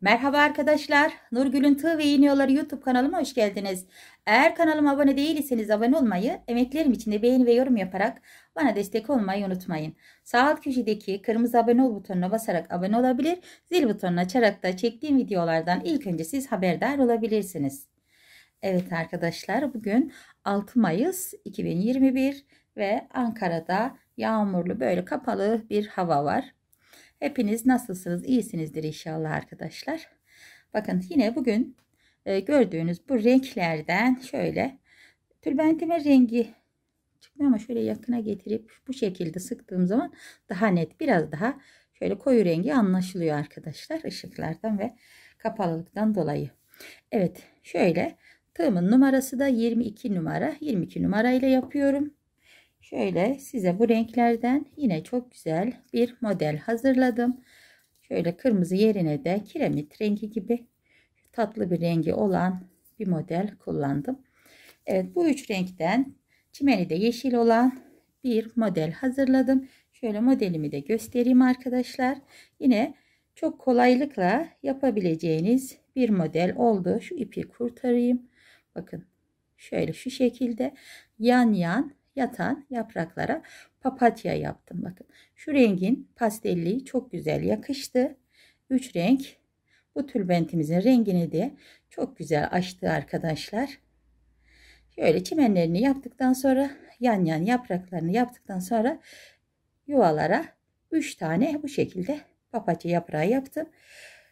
Merhaba arkadaşlar. Nurgül'ün Tığ ve İğniyorları YouTube kanalıma hoş geldiniz. Eğer kanalıma abone değilseniz abone olmayı, emeklerim için de beğeni ve yorum yaparak bana destek olmayı unutmayın. Sağ alt köşedeki kırmızı abone ol butonuna basarak abone olabilir, zil butonuna açarak da çektiğim videolardan ilk önce siz haberdar olabilirsiniz. Evet arkadaşlar bugün 6 Mayıs 2021 ve Ankara'da yağmurlu böyle kapalı bir hava var. Hepiniz nasılsınız? İyisinizdir inşallah arkadaşlar. Bakın yine bugün e, gördüğünüz bu renklerden şöyle tülbentime rengi çıkmıyor ama şöyle yakına getirip bu şekilde sıktığım zaman daha net biraz daha şöyle koyu rengi anlaşılıyor arkadaşlar ışıklardan ve kapalılıktan dolayı. Evet şöyle tığımın numarası da 22 numara 22 numara ile yapıyorum. Şöyle size bu renklerden yine çok güzel bir model hazırladım. Şöyle kırmızı yerine de kiremit rengi gibi tatlı bir rengi olan bir model kullandım. Evet bu üç renkten çimeni de yeşil olan bir model hazırladım. Şöyle modelimi de göstereyim arkadaşlar. Yine çok kolaylıkla yapabileceğiniz bir model oldu. Şu ipi kurtarayım. Bakın şöyle şu şekilde yan yan yatan yapraklara papatya yaptım. Bakın şu rengin pastelliği çok güzel yakıştı. Üç renk bu tülbentimizin rengini de çok güzel açtı arkadaşlar. Şöyle çimenlerini yaptıktan sonra yan yan yapraklarını yaptıktan sonra yuvalara üç tane bu şekilde papatya yaprağı yaptım.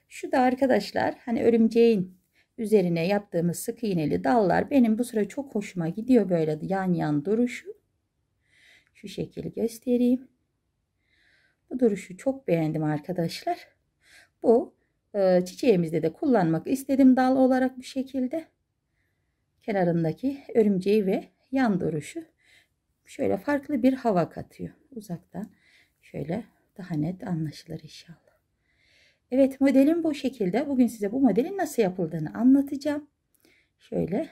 Şu da arkadaşlar hani örümceğin üzerine yaptığımız sık iğneli dallar benim bu sıra çok hoşuma gidiyor böyle yan yan duruşu. Şu şekil göstereyim. Bu duruşu çok beğendim arkadaşlar. Bu e, çiçeğimizde de kullanmak istedim dal olarak bu şekilde. Kenarındaki örümceği ve yan duruşu şöyle farklı bir hava katıyor. Uzaktan şöyle daha net anlaşılır inşallah. Evet modelim bu şekilde. Bugün size bu modelin nasıl yapıldığını anlatacağım. Şöyle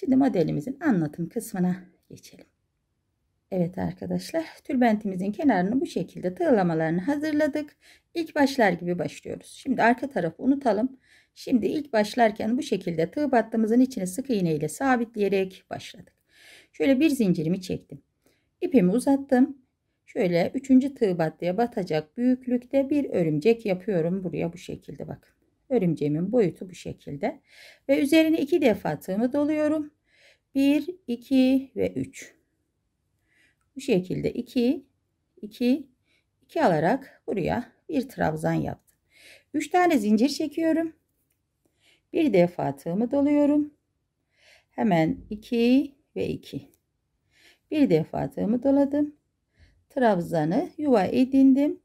Şimdi modelimizin anlatım kısmına geçelim. Evet arkadaşlar tülbentimizin kenarını bu şekilde tığlamalarını hazırladık. İlk başlar gibi başlıyoruz. Şimdi arka tarafı unutalım. Şimdi ilk başlarken bu şekilde tığ battığımızın içine sık iğne ile sabitleyerek başladık. Şöyle bir zincirimi çektim. İpimi uzattım. Şöyle üçüncü tığ battıya batacak büyüklükte bir örümcek yapıyorum. Buraya bu şekilde bakın. Örümceğimin boyutu bu şekilde. Ve üzerine iki defa tığımı doluyorum. 1, 2 ve 3. Bu şekilde 2, 2, 2 alarak buraya bir trabzan yaptım. 3 tane zincir çekiyorum. Bir defa tığımı doluyorum. Hemen 2 ve 2. Bir defa tığımı doladım. Trabzanı yuva edindim.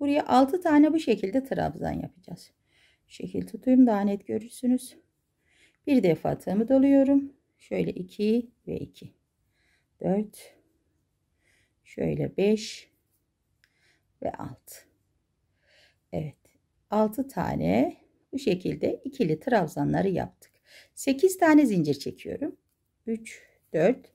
Buraya 6 tane bu şekilde trabzan yapacağız şekil tutayım daha net görürsünüz. Bir defa tığımı doluyorum. Şöyle 2 ve 2. 4 şöyle 5 ve 6. Evet. 6 tane bu şekilde ikili trabzanları yaptık. 8 tane zincir çekiyorum. 3 4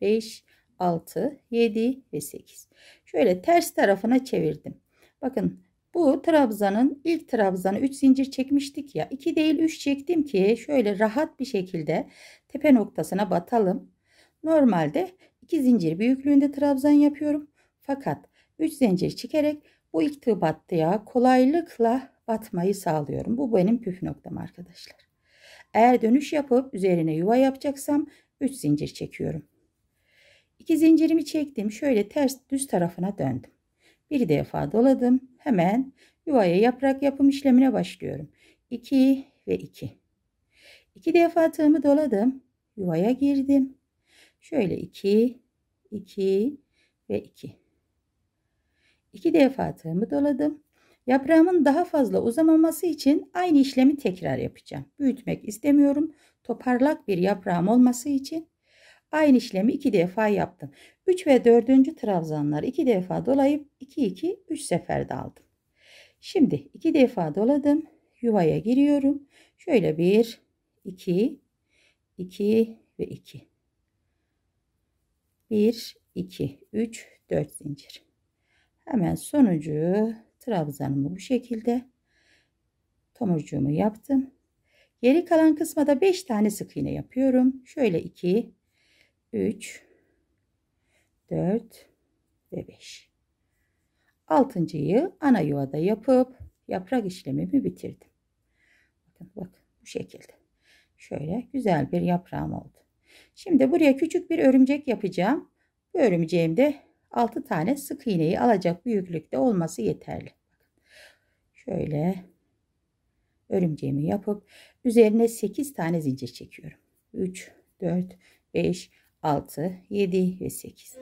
5 6 7 ve 8. Şöyle ters tarafına çevirdim. Bakın bu trabzanın ilk trabzanı 3 zincir çekmiştik ya. 2 değil 3 çektim ki şöyle rahat bir şekilde tepe noktasına batalım. Normalde 2 zincir büyüklüğünde trabzan yapıyorum. Fakat 3 zincir çekerek bu ilk tığ battıya kolaylıkla batmayı sağlıyorum. Bu benim püf noktam arkadaşlar. Eğer dönüş yapıp üzerine yuva yapacaksam 3 zincir çekiyorum. 2 zincirimi çektim. Şöyle ters düz tarafına döndüm. Bir defa doladım hemen yuvaya yaprak yapım işlemine başlıyorum. 2 ve 2. 2 defa tığımı doladım. Yuvaya girdim. Şöyle 2, 2 ve 2. 2 defa tığımı doladım. Yaprağımın daha fazla uzamaması için aynı işlemi tekrar yapacağım. Büyütmek istemiyorum. Toparlak bir yaprağım olması için Aynı işlemi 2 defa yaptım. 3 ve 4. trabzanları 2 defa dolayıp 2 2 3 sefer daldım. Şimdi 2 defa doladım. Yuvaya giriyorum. Şöyle 1 2 2 ve 2. 1 2 3 4 zincir. Hemen sonucu trabzanımı bu şekilde tomurcuğumu yaptım. Geri kalan kısmada da 5 tane sık iğne yapıyorum. Şöyle 2 3 4 ve 5. Altıncıyı ana yuvada yapıp yaprak işlemimi bitirdim. Bakın bak bu şekilde. Şöyle güzel bir yaprağım oldu. Şimdi buraya küçük bir örümcek yapacağım. Bu örümceğimde 6 tane sık iğneyi alacak büyüklükte olması yeterli. Şöyle örümceğimi yapıp üzerine 8 tane zincir çekiyorum. 3, 4, 5, 6, 7 ve 8.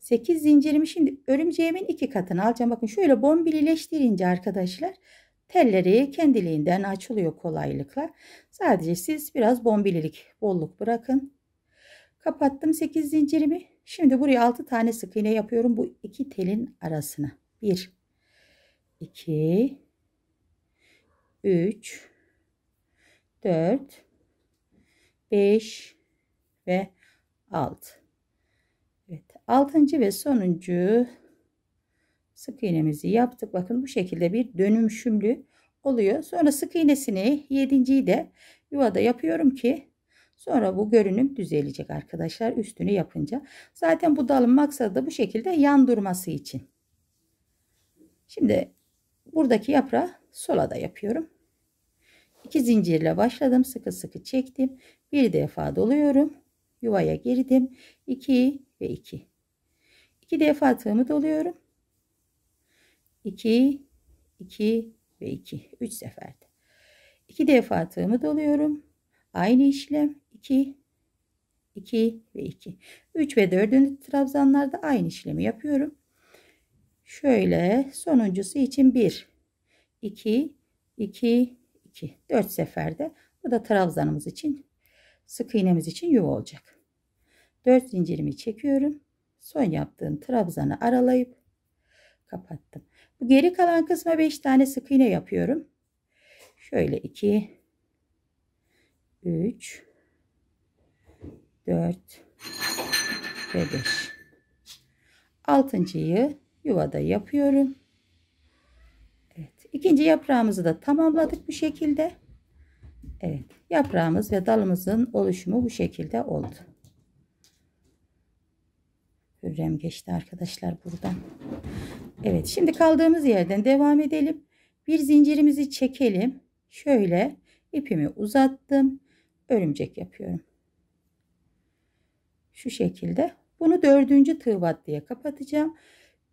8 zincirimi şimdi örümceğimin iki katını alacağım. Bakın şöyle bombilileştirince arkadaşlar telleri kendiliğinden açılıyor kolaylıkla. Sadece siz biraz bombililik, bolluk bırakın. Kapattım 8 zincirimi. Şimdi buraya 6 tane sık iğne yapıyorum bu iki telin arasına. 1 2 3 4 5 ve alt. Evet, altıncı ve sonuncu sık iğnemizi yaptık. Bakın bu şekilde bir dönümşümlü oluyor. Sonra sık iğnesini yedinciyi de yuvada yapıyorum ki sonra bu görünüm düzelecek arkadaşlar üstünü yapınca. Zaten bu dalın maksadı da bu şekilde yan durması için. Şimdi buradaki yaprağı sola da yapıyorum. 2 zincirle başladım. Sıkı sıkı çektim. Bir defa doluyorum yuvaya girdim. 2 ve 2. 2 defa tığımı doluyorum. 2 2 ve 2 3 seferde. 2 defa tığımı doluyorum. Aynı işlem 2 2 ve 2. 3 ve 4. trabzanlarda aynı işlemi yapıyorum. Şöyle sonuncusu için 1 2 2 2 4 seferde. Bu da trabzanımız için sık iğnemiz için yuva olacak. 4 zincirimi çekiyorum. Son yaptığım trabzanı aralayıp kapattım. Bu geri kalan kısma 5 tane sık iğne yapıyorum. Şöyle 2 3 4 ve 5. Altıncıyı yuvada yapıyorum. Evet, ikinci yaprağımızı da tamamladık bu şekilde. Evet. Yaprağımız ve dalımızın oluşumu bu şekilde oldu. Hürrem geçti arkadaşlar buradan. Evet şimdi kaldığımız yerden devam edelim. Bir zincirimizi çekelim. Şöyle ipimi uzattım. Örümcek yapıyorum. Şu şekilde. Bunu dördüncü tığ diye kapatacağım.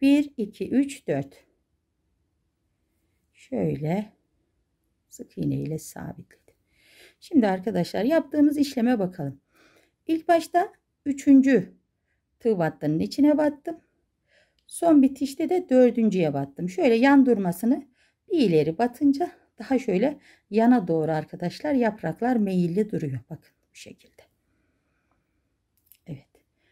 1, 2, 3, 4. Şöyle sık iğne ile sabitledim. Şimdi arkadaşlar yaptığımız işleme bakalım. İlk başta 3. tığ battının içine battım. Son bitişte de dördüncüye battım. Şöyle yan durmasını bir ileri batınca daha şöyle yana doğru arkadaşlar yapraklar meyilli duruyor. Bakın bu şekilde. Evet.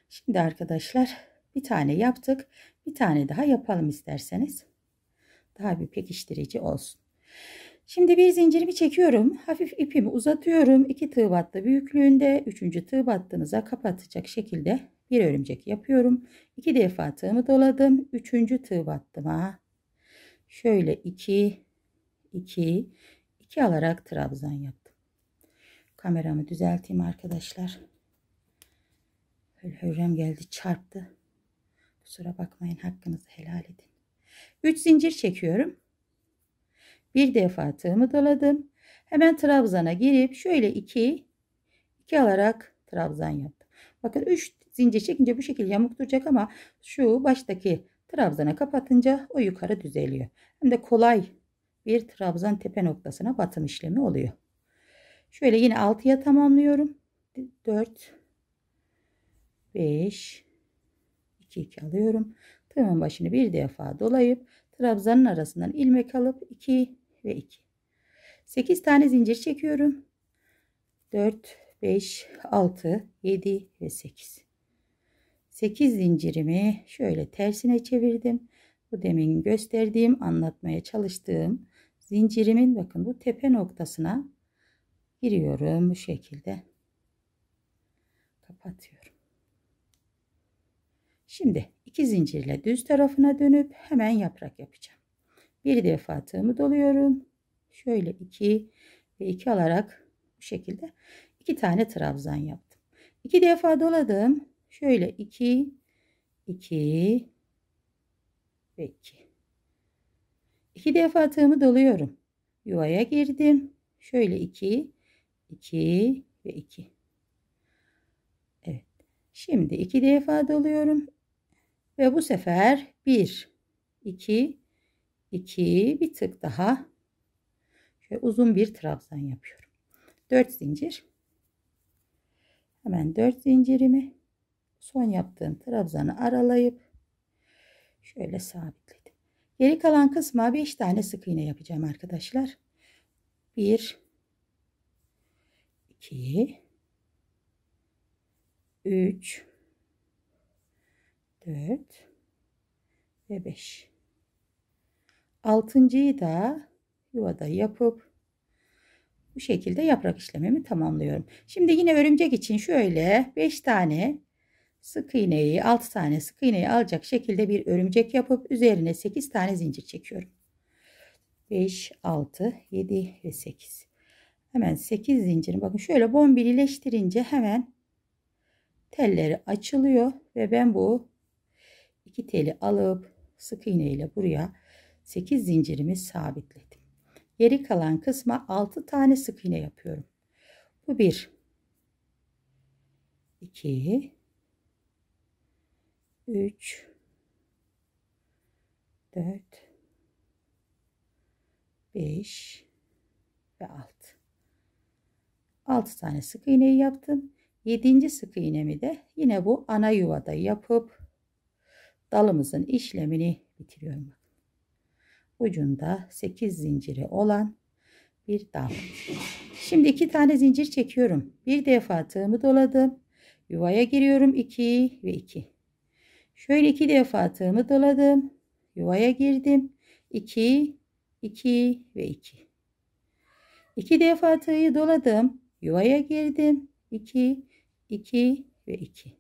Şimdi arkadaşlar bir tane yaptık. Bir tane daha yapalım isterseniz. Daha bir pekiştirici olsun. Şimdi bir zincirimi çekiyorum. Hafif ipimi uzatıyorum. 2 tığ battı büyüklüğünde. 3. tığ battınıza kapatacak şekilde bir örümcek yapıyorum. 2 defa tığımı doladım. 3. tığ battıma şöyle 2 2 2 alarak trabzan yaptım. Kameramı düzelteyim arkadaşlar. Hürrem geldi çarptı. Kusura bakmayın hakkınızı helal edin. 3 zincir çekiyorum. Bir defa tığımı doladım. Hemen trabzana girip şöyle 2 2 alarak trabzan yaptım. Bakın 3 zincir çekince bu şekilde yamuk duracak ama şu baştaki trabzana kapatınca o yukarı düzeliyor. Hem de kolay bir trabzan tepe noktasına batım işlemi oluyor. Şöyle yine 6'ya tamamlıyorum. 4 5 2 2 alıyorum. Tığımın başını bir defa dolayıp trabzanın arasından ilmek alıp 2 ve 2. 8 tane zincir çekiyorum. 4, 5, 6, 7 ve 8. 8 zincirimi şöyle tersine çevirdim. Bu demin gösterdiğim, anlatmaya çalıştığım zincirimin bakın bu tepe noktasına giriyorum bu şekilde. Kapatıyorum. Şimdi iki zincirle düz tarafına dönüp hemen yaprak yapacağım bir defa tığımı doluyorum. Şöyle 2 ve 2 alarak bu şekilde 2 tane trabzan yaptım. 2 defa doladım. Şöyle 2 2 ve 2. 2 defa tığımı doluyorum. Yuvaya girdim. Şöyle 2 2 ve 2. Evet. Şimdi 2 defa doluyorum. Ve bu sefer 1 2 2 bir tık daha şöyle uzun bir trabzan yapıyorum. 4 zincir. Hemen 4 zincirimi son yaptığım trabzanı aralayıp şöyle sabitledim. Geri kalan kısma 5 tane sık iğne yapacağım arkadaşlar. 1 2 3 4 ve 5 Altıncıyı da yuvada yapıp bu şekilde yaprak işlemimi tamamlıyorum. Şimdi yine örümcek için şöyle 5 tane sık iğneyi 6 tane sık iğneyi alacak şekilde bir örümcek yapıp üzerine 8 tane zincir çekiyorum. 5, 6, 7 ve 8. Hemen 8 zincirin bakın şöyle bombirileştirince hemen telleri açılıyor ve ben bu iki teli alıp sık iğne ile buraya 8 zincirimi sabitledim. Geri kalan kısma 6 tane sık iğne yapıyorum. Bu 1 2 3 4 5 ve 6. 6 tane sık iğneyi yaptım. 7. sık iğnemi de yine bu ana yuvada yapıp dalımızın işlemini bitiriyorum ucunda 8 zinciri olan bir dal. Şimdi iki tane zincir çekiyorum. Bir defa tığımı doladım. Yuvaya giriyorum 2 ve 2. Şöyle iki defa tığımı doladım. Yuvaya girdim. 2 2 ve 2. 2 defa tığı doladım. Yuvaya girdim. 2 2 ve 2.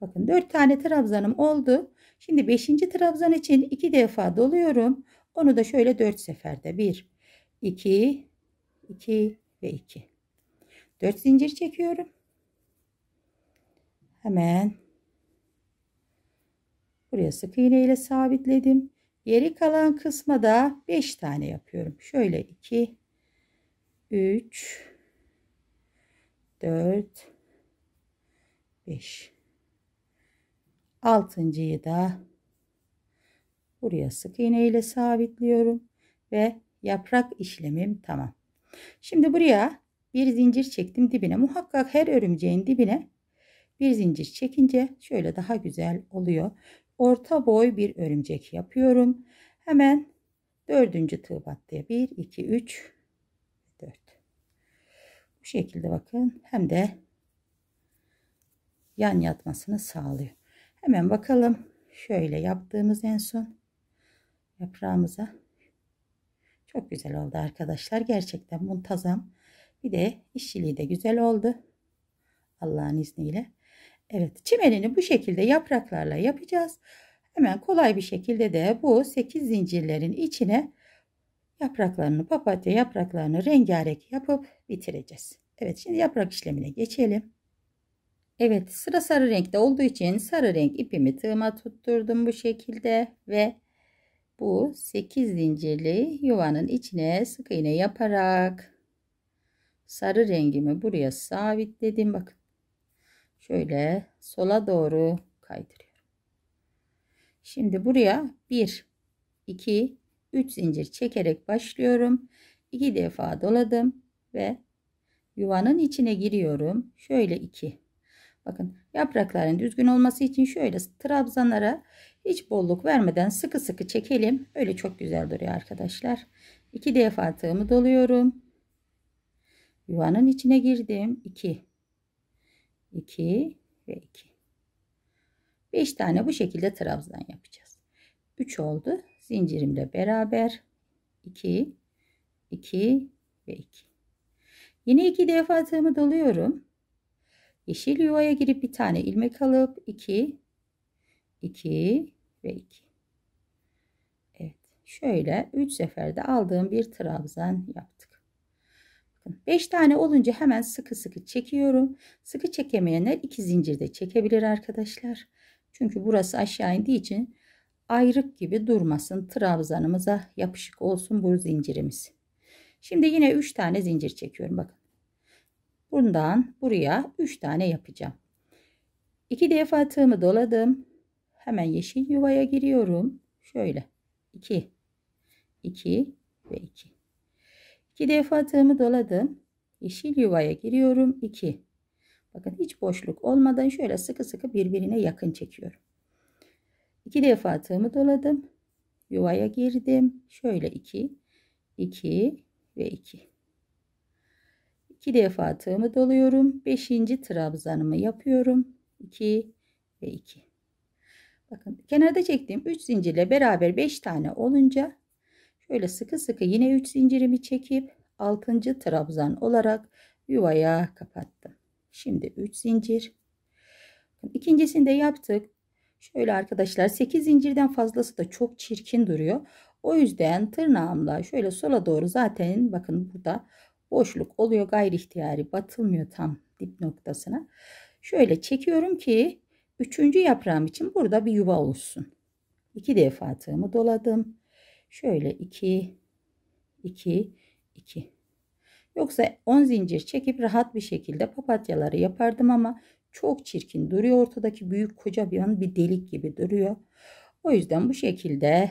Bakın 4 tane trabzanım oldu. Şimdi 5. trabzan için 2 defa doluyorum. Onu da şöyle 4 seferde 1, 2, 2 ve 2. 4 zincir çekiyorum. Hemen buraya sık iğne ile sabitledim. Geri kalan kısma da 5 tane yapıyorum. Şöyle 2, 3, 4, 5. Altıncıyı da Buraya sık iğne ile sabitliyorum ve yaprak işlemim tamam. Şimdi buraya bir zincir çektim dibine. Muhakkak her örümceğin dibine bir zincir çekince şöyle daha güzel oluyor. Orta boy bir örümcek yapıyorum. Hemen dördüncü tığ battıya 1, 2, 3, 4. Bu şekilde bakın. Hem de yan yatmasını sağlıyor. Hemen bakalım. Şöyle yaptığımız en son yaprağımıza. Çok güzel oldu arkadaşlar. Gerçekten muntazam. Bir de işçiliği de güzel oldu. Allah'ın izniyle. Evet çimenini bu şekilde yapraklarla yapacağız. Hemen kolay bir şekilde de bu 8 zincirlerin içine yapraklarını papatya yapraklarını rengarenk yapıp bitireceğiz. Evet şimdi yaprak işlemine geçelim. Evet sıra sarı renkte olduğu için sarı renk ipimi tığıma tutturdum bu şekilde ve bu 8 zincirli yuvanın içine sık iğne yaparak sarı rengimi buraya sabitledim. Bakın şöyle sola doğru kaydırıyorum. Şimdi buraya 1, 2, 3 zincir çekerek başlıyorum. 2 defa doladım ve yuvanın içine giriyorum. Şöyle 2, Bakın yaprakların düzgün olması için şöyle trabzanlara hiç bolluk vermeden sıkı sıkı çekelim. Öyle çok güzel duruyor arkadaşlar. İki defa tığımı doluyorum. Yuvanın içine girdim. 2 2 ve 2 5 tane bu şekilde trabzan yapacağız. 3 oldu. Zincirimle beraber 2 2 ve 2 Yine iki defa tığımı doluyorum. Yeşil yuvaya girip bir tane ilmek alıp 2 2 ve 2. Evet. Şöyle 3 seferde aldığım bir trabzan yaptık. Bakın 5 tane olunca hemen sıkı sıkı çekiyorum. Sıkı çekemeyenler 2 zincirde çekebilir arkadaşlar. Çünkü burası aşağı indiği için ayrık gibi durmasın. Trabzanımıza yapışık olsun bu zincirimiz. Şimdi yine 3 tane zincir çekiyorum. Bakın Bundan buraya 3 tane yapacağım. 2 defa tığımı doladım. Hemen yeşil yuvaya giriyorum. Şöyle 2 2 ve 2. 2 defa tığımı doladım. Yeşil yuvaya giriyorum. 2. Bakın hiç boşluk olmadan şöyle sıkı sıkı birbirine yakın çekiyorum. 2 defa tığımı doladım. Yuvaya girdim. Şöyle 2 2 ve 2. 2 defa tığımı doluyorum. 5. trabzanımı yapıyorum. 2 ve 2. Bakın kenarda çektiğim 3 zincirle beraber 5 tane olunca şöyle sıkı sıkı yine 3 zincirimi çekip 6. trabzan olarak yuvaya kapattım. Şimdi 3 zincir. İkincisini de yaptık. Şöyle arkadaşlar 8 zincirden fazlası da çok çirkin duruyor. O yüzden tırnağımla şöyle sola doğru zaten bakın burada boşluk oluyor gayri ihtiyari batılmıyor tam dip noktasına. Şöyle çekiyorum ki üçüncü yaprağım için burada bir yuva olsun. İki defa tığımı doladım. Şöyle iki, iki, iki. Yoksa 10 zincir çekip rahat bir şekilde papatyaları yapardım ama çok çirkin duruyor. Ortadaki büyük koca bir an bir delik gibi duruyor. O yüzden bu şekilde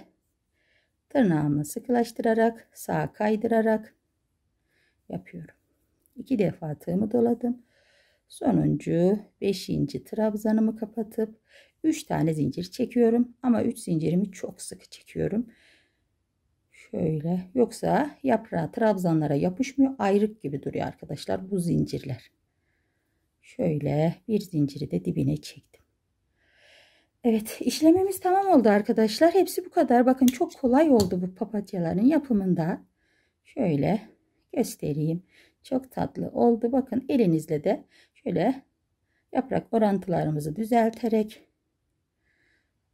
tırnağımı sıkılaştırarak sağa kaydırarak yapıyorum. İki defa tığımı doladım. Sonuncu 5. trabzanımı kapatıp 3 tane zincir çekiyorum. Ama 3 zincirimi çok sıkı çekiyorum. Şöyle yoksa yaprağı trabzanlara yapışmıyor. Ayrık gibi duruyor arkadaşlar bu zincirler. Şöyle bir zinciri de dibine çektim. Evet işlemimiz tamam oldu arkadaşlar. Hepsi bu kadar. Bakın çok kolay oldu bu papatyaların yapımında. Şöyle göstereyim. Çok tatlı oldu. Bakın elinizle de şöyle yaprak orantılarımızı düzelterek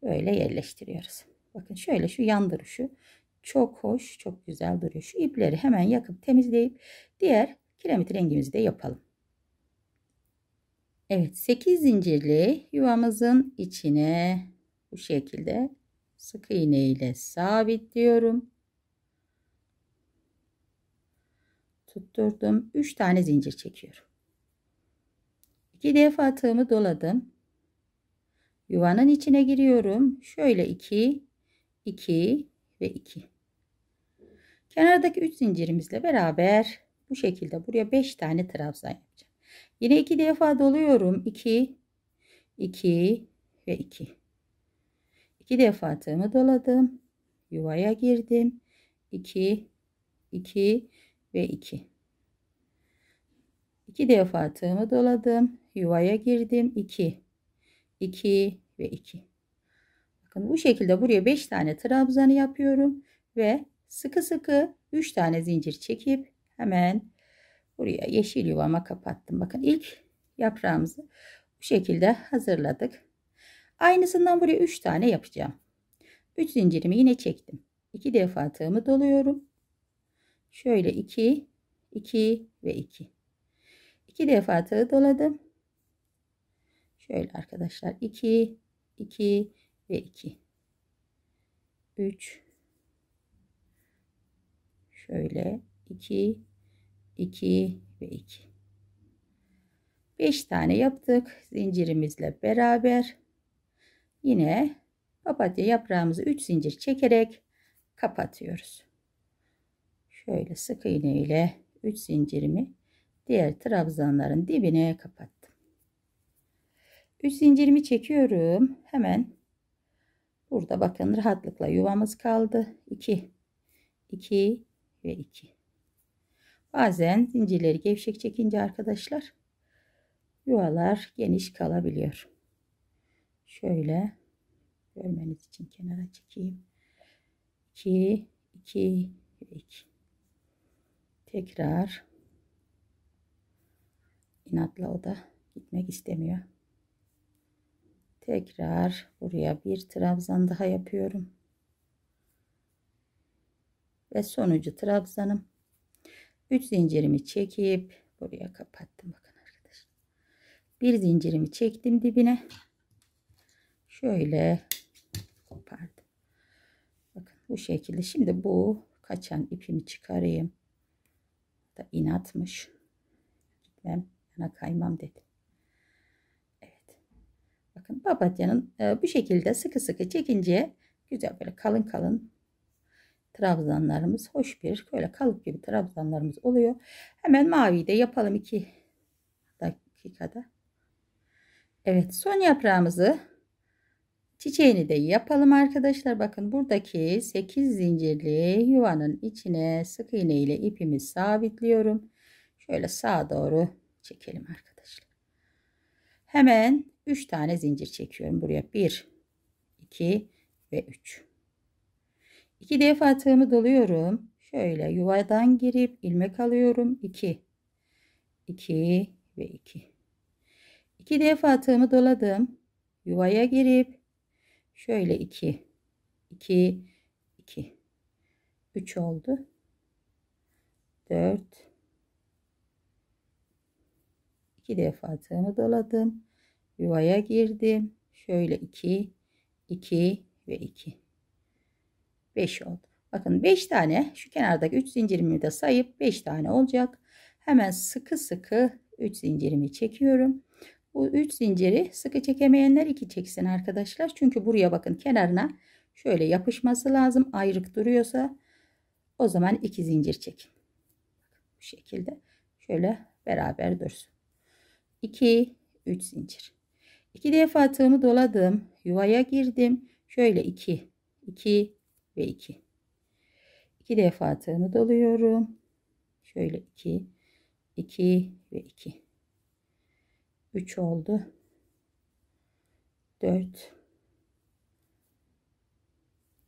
böyle yerleştiriyoruz. Bakın şöyle şu yan duruşu çok hoş, çok güzel duruyor. Şu ipleri hemen yakıp temizleyip diğer kiremit rengimizi de yapalım. Evet 8 zincirli yuvamızın içine bu şekilde sık iğne ile sabitliyorum. tutturdum 3 tane zincir çekiyorum 2 defa tığımı doladım yuvanın içine giriyorum şöyle 2 2 ve 2 kenardaki 3 zincirimizle beraber bu şekilde buraya 5 tane trabzan yapacağım yine 2 defa doluyorum 2 2 ve 2 2 defa tığımı doladım yuvaya girdim 2 2 ve 2. 2 defa tığımı doladım. Yuvaya girdim. 2. 2 ve 2. Bakın bu şekilde buraya 5 tane trabzanı yapıyorum ve sıkı sıkı 3 tane zincir çekip hemen buraya yeşil yuvama kapattım. Bakın ilk yaprağımızı bu şekilde hazırladık. Aynısından buraya 3 tane yapacağım. 3 zincirimi yine çektim. 2 defa tığımı doluyorum. Şöyle 2, 2 ve 2. 2 defa tığ doladım. Şöyle arkadaşlar 2, 2 ve 2. 3 şöyle 2 2 ve 2. 5 tane yaptık zincirimizle beraber. Yine papatya yaprağımızı 3 zincir çekerek kapatıyoruz şöyle sık iğne ile 3 zincirimi diğer trabzanların dibine kapattım. 3 zincirimi çekiyorum. Hemen burada bakın rahatlıkla yuvamız kaldı. 2 2 ve 2. Bazen zincirleri gevşek çekince arkadaşlar yuvalar geniş kalabiliyor. Şöyle görmeniz için kenara çekeyim. 2 2 ve 2 tekrar inatla o da gitmek istemiyor. Tekrar buraya bir trabzan daha yapıyorum. Ve sonucu trabzanım. 3 zincirimi çekip buraya kapattım bakın arkadaşlar. Bir zincirimi çektim dibine. Şöyle kopardım. Bakın bu şekilde. Şimdi bu kaçan ipimi çıkarayım da inatmış. Ben yana kaymam dedi. Evet. Bakın papatyanın e, bu şekilde sıkı sıkı çekince güzel böyle kalın kalın trabzanlarımız hoş bir böyle kalıp gibi trabzanlarımız oluyor. Hemen maviyi de yapalım iki dakikada. Evet son yaprağımızı Çiçeğini de yapalım arkadaşlar. Bakın buradaki 8 zincirli yuvanın içine sık iğne ile ipimi sabitliyorum. Şöyle sağa doğru çekelim arkadaşlar. Hemen 3 tane zincir çekiyorum. Buraya 1, 2 ve 3. 2 defa tığımı doluyorum. Şöyle yuvadan girip ilmek alıyorum. 2, 2 ve 2. 2 defa tığımı doladım. Yuvaya girip Şöyle 2 2 2 3 oldu. 4 2 defa tığımı doladım. Yuvaya girdim. Şöyle 2 2 ve 2 5 oldu. Bakın 5 tane şu kenardaki 3 zincirimi de sayıp 5 tane olacak. Hemen sıkı sıkı 3 zincirimi çekiyorum. Bu 3 zinciri sıkı çekemeyenler 2 çeksin arkadaşlar. Çünkü buraya bakın kenarına şöyle yapışması lazım. Ayrık duruyorsa o zaman 2 zincir çekin. Bu şekilde şöyle beraber dursun. 2 3 zincir. 2 defa tığımı doladım. Yuvaya girdim. Şöyle 2 2 ve 2. 2 defa tığımı doluyorum. Şöyle 2 2 ve 2. 3 oldu. 4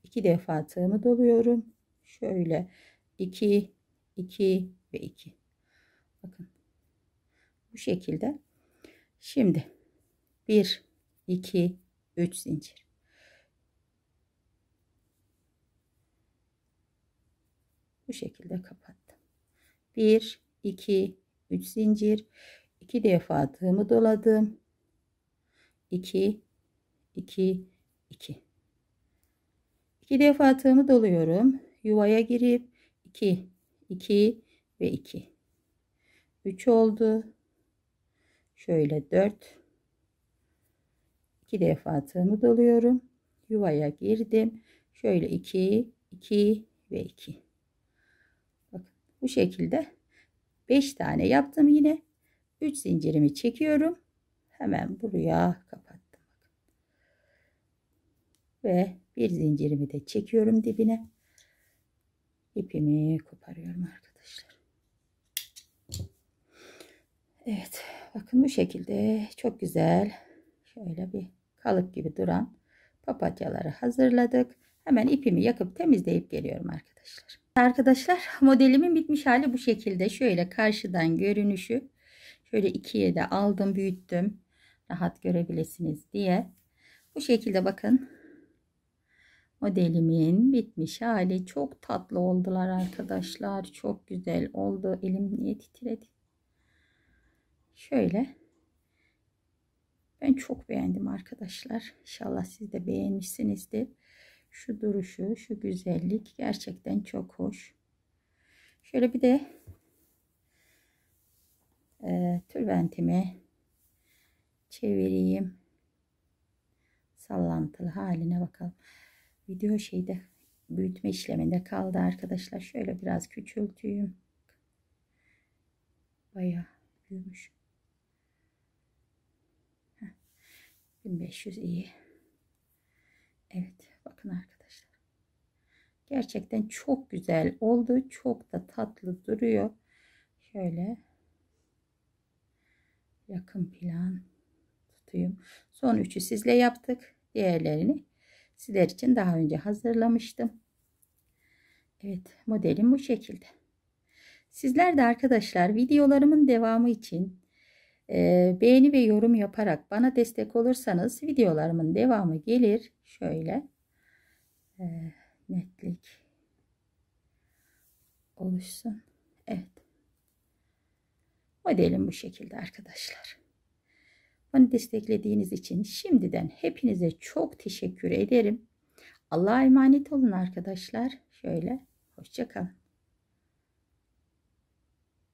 2 defa tığımı doluyorum. Şöyle 2 2 ve 2. Bakın. Bu şekilde. Şimdi 1 2 3 zincir. Bu şekilde kapattım. 1 2 3 zincir. 2 defa tığımı doladım. 2 2 2 2 defa tığımı doluyorum. Yuvaya girip 2 2 ve 2 3 oldu. Şöyle 4 2 defa tığımı doluyorum. Yuvaya girdim. Şöyle 2 2 ve 2 Bakın bu şekilde 5 tane yaptım yine 3 zincirimi çekiyorum. Hemen buraya kapattım. Ve bir zincirimi de çekiyorum dibine. İpimi koparıyorum arkadaşlar. Evet. Bakın bu şekilde çok güzel şöyle bir kalıp gibi duran papatyaları hazırladık. Hemen ipimi yakıp temizleyip geliyorum arkadaşlar. Arkadaşlar modelimin bitmiş hali bu şekilde. Şöyle karşıdan görünüşü Şöyle ikiye de aldım büyüttüm. Rahat görebilirsiniz diye. Bu şekilde bakın. Modelimin bitmiş hali. Çok tatlı oldular arkadaşlar. Çok güzel oldu. Elim niye titredi? Şöyle. Ben çok beğendim arkadaşlar. İnşallah siz de beğenmişsinizdir. Şu duruşu, şu güzellik gerçekten çok hoş. Şöyle bir de e, tülbentimi çevireyim. Sallantılı haline bakalım. Video şeyde büyütme işleminde kaldı arkadaşlar. Şöyle biraz küçülteyim. Bayağı büyümüş. 1500 iyi. Evet bakın arkadaşlar. Gerçekten çok güzel oldu. Çok da tatlı duruyor. Şöyle yakın plan tutayım. Son üçü sizle yaptık. Diğerlerini sizler için daha önce hazırlamıştım. Evet modelim bu şekilde. Sizler de arkadaşlar videolarımın devamı için e, beğeni ve yorum yaparak bana destek olursanız videolarımın devamı gelir. Şöyle e, netlik oluşsun. Evet. Modelim bu şekilde arkadaşlar. Beni desteklediğiniz için şimdiden hepinize çok teşekkür ederim. Allah'a emanet olun arkadaşlar. Şöyle hoşçakalın.